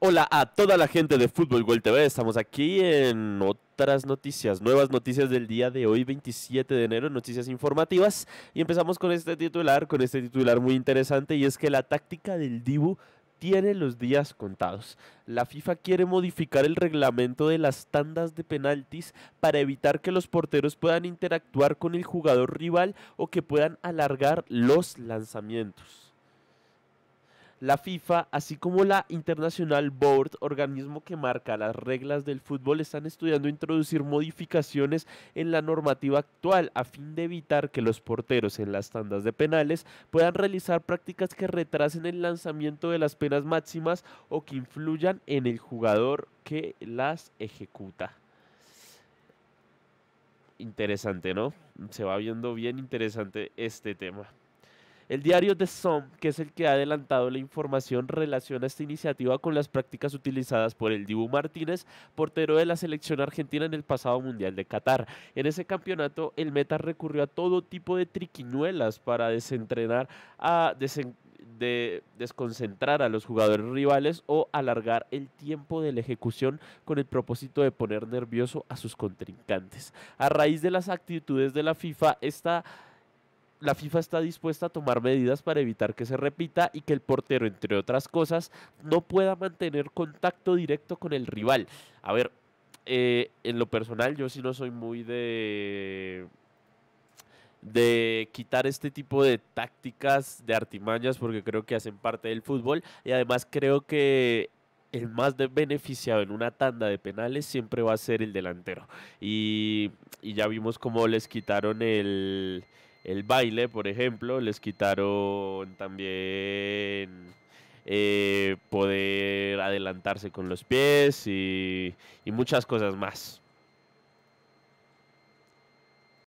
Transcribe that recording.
Hola a toda la gente de Fútbol Gol TV, estamos aquí en otras noticias, nuevas noticias del día de hoy, 27 de enero, noticias informativas, y empezamos con este titular, con este titular muy interesante, y es que la táctica del Dibu tiene los días contados. La FIFA quiere modificar el reglamento de las tandas de penaltis para evitar que los porteros puedan interactuar con el jugador rival o que puedan alargar los lanzamientos la FIFA, así como la International Board, organismo que marca las reglas del fútbol, están estudiando introducir modificaciones en la normativa actual a fin de evitar que los porteros en las tandas de penales puedan realizar prácticas que retrasen el lanzamiento de las penas máximas o que influyan en el jugador que las ejecuta. Interesante, ¿no? Se va viendo bien interesante este tema. El diario The Sun, que es el que ha adelantado la información, relaciona esta iniciativa con las prácticas utilizadas por el Dibu Martínez, portero de la selección argentina en el pasado Mundial de Qatar. En ese campeonato, el meta recurrió a todo tipo de triquiñuelas para desentrenar a desconcentrar a los jugadores rivales o alargar el tiempo de la ejecución con el propósito de poner nervioso a sus contrincantes. A raíz de las actitudes de la FIFA, esta la FIFA está dispuesta a tomar medidas para evitar que se repita y que el portero, entre otras cosas, no pueda mantener contacto directo con el rival. A ver, eh, en lo personal yo sí no soy muy de de quitar este tipo de tácticas, de artimañas, porque creo que hacen parte del fútbol. Y además creo que el más beneficiado en una tanda de penales siempre va a ser el delantero. y ya vimos cómo les quitaron el, el baile, por ejemplo, les quitaron también eh, poder adelantarse con los pies y muchas cosas más.